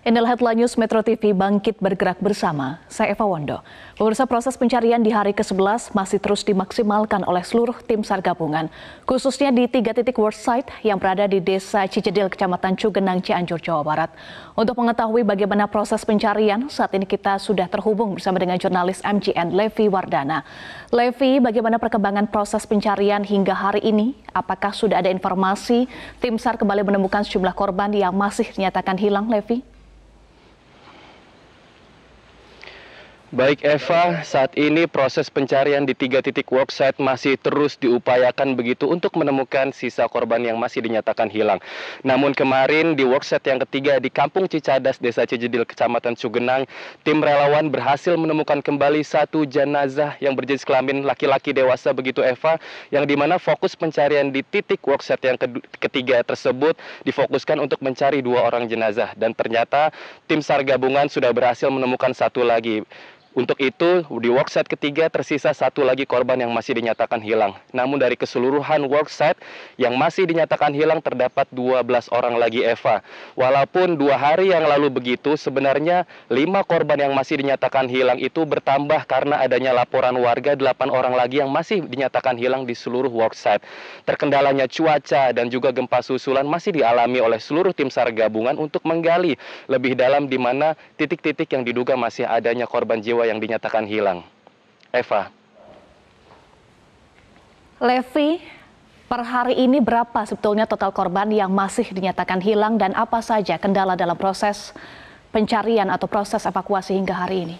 Inilah headline news Metro TV Bangkit Bergerak Bersama. Saya Eva Wondo. Pemirsa proses pencarian di hari ke-11 masih terus dimaksimalkan oleh seluruh tim SAR gabungan, khususnya di tiga titik worksite yang berada di Desa Cijedil, Kecamatan Cugenang, Cianjur, Jawa Barat. Untuk mengetahui bagaimana proses pencarian, saat ini kita sudah terhubung bersama dengan jurnalis MGN Levi Wardana. Levi, bagaimana perkembangan proses pencarian hingga hari ini? Apakah sudah ada informasi tim SAR kembali menemukan sejumlah korban yang masih dinyatakan hilang, Levi? Baik Eva, saat ini proses pencarian di tiga titik worksite masih terus diupayakan begitu untuk menemukan sisa korban yang masih dinyatakan hilang. Namun kemarin di worksite yang ketiga di Kampung Cicadas, Desa Cijedil, Kecamatan Sugenang, tim relawan berhasil menemukan kembali satu jenazah yang berjenis kelamin laki-laki dewasa begitu Eva, yang dimana fokus pencarian di titik worksite yang ketiga tersebut difokuskan untuk mencari dua orang jenazah. Dan ternyata tim SAR gabungan sudah berhasil menemukan satu lagi. Untuk itu, di worksite ketiga tersisa satu lagi korban yang masih dinyatakan hilang. Namun dari keseluruhan worksite yang masih dinyatakan hilang terdapat 12 orang lagi Eva. Walaupun dua hari yang lalu begitu, sebenarnya lima korban yang masih dinyatakan hilang itu bertambah karena adanya laporan warga 8 orang lagi yang masih dinyatakan hilang di seluruh worksite. Terkendalanya cuaca dan juga gempa susulan masih dialami oleh seluruh tim SAR gabungan untuk menggali lebih dalam di mana titik-titik yang diduga masih adanya korban jiwa kedua yang dinyatakan hilang. Eva. Levi, per hari ini berapa sebetulnya total korban yang masih dinyatakan hilang dan apa saja kendala dalam proses pencarian atau proses evakuasi hingga hari ini?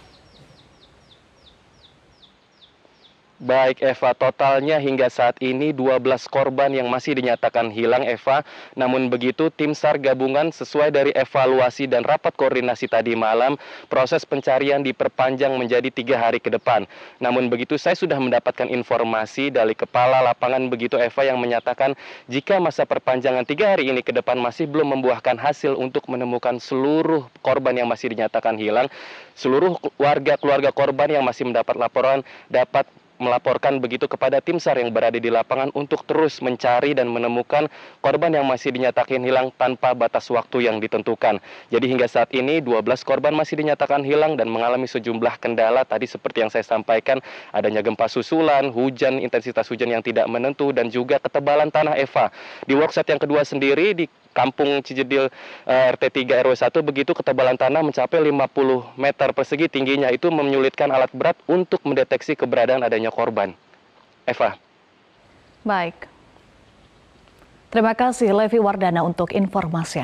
Baik Eva, totalnya hingga saat ini 12 korban yang masih dinyatakan hilang Eva. Namun begitu tim SAR gabungan sesuai dari evaluasi dan rapat koordinasi tadi malam, proses pencarian diperpanjang menjadi tiga hari ke depan. Namun begitu saya sudah mendapatkan informasi dari kepala lapangan begitu Eva yang menyatakan jika masa perpanjangan tiga hari ini ke depan masih belum membuahkan hasil untuk menemukan seluruh korban yang masih dinyatakan hilang, seluruh warga keluarga korban yang masih mendapat laporan dapat melaporkan begitu kepada tim SAR yang berada di lapangan untuk terus mencari dan menemukan korban yang masih dinyatakan hilang tanpa batas waktu yang ditentukan. Jadi hingga saat ini 12 korban masih dinyatakan hilang dan mengalami sejumlah kendala tadi seperti yang saya sampaikan adanya gempa susulan, hujan, intensitas hujan yang tidak menentu dan juga ketebalan tanah Eva. Di workshop yang kedua sendiri di Kampung Cijedil RT 3 RW 1 begitu ketebalan tanah mencapai 50 meter persegi tingginya itu menyulitkan alat berat untuk mendeteksi keberadaan adanya korban. Eva. Baik. Terima kasih Levi Wardana untuk informasinya.